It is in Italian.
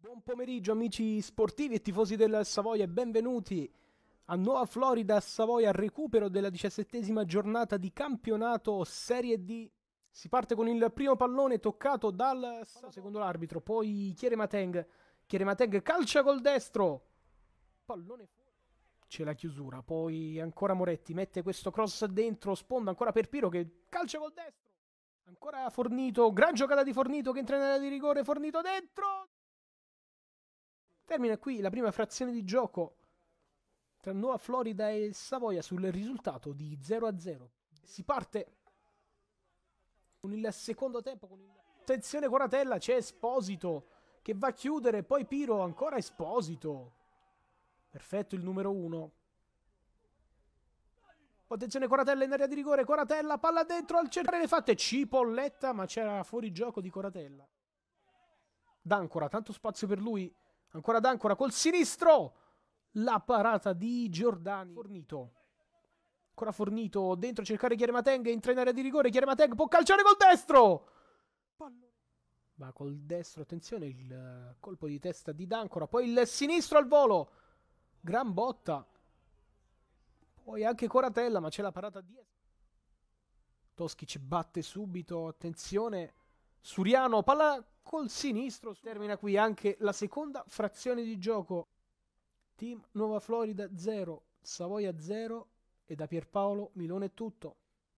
Buon pomeriggio amici sportivi e tifosi del Savoia e benvenuti a Nuova Florida Savoia recupero della diciassettesima giornata di campionato Serie D. Si parte con il primo pallone toccato dal secondo l'arbitro, poi Chieremateng. Chieremateng calcia col destro. Pallone fuori. C'è la chiusura, poi ancora Moretti mette questo cross dentro, sponda ancora per Piro che calcia col destro. Ancora Fornito, gran giocata di Fornito che entra in area di rigore, Fornito dentro. Termina qui la prima frazione di gioco tra Nuova Florida e Savoia sul risultato di 0 0. Si parte con il secondo tempo. Con il... Attenzione Coratella, c'è Esposito che va a chiudere, poi Piro, ancora Esposito. Perfetto il numero 1. Attenzione Coratella in area di rigore, Coratella, palla dentro al centro. le fatte, cipolletta, ma c'era fuori gioco di Coratella. D'Ancora, tanto spazio per lui. Ancora D'Ancora col sinistro. La parata di Giordani. Fornito. Ancora Fornito dentro cercare Chiarimateng. Entra in area di rigore. Chiarimateng può calciare col destro. Va col destro. Attenzione il colpo di testa di D'Ancora. Poi il sinistro al volo. Gran botta. Poi anche Coratella. Ma c'è la parata di... Toskic batte subito. Attenzione. Suriano. Palla col sinistro. Termina qui anche la seconda frazione di gioco. Team Nuova Florida 0, Savoia 0 e da Pierpaolo Milone è tutto.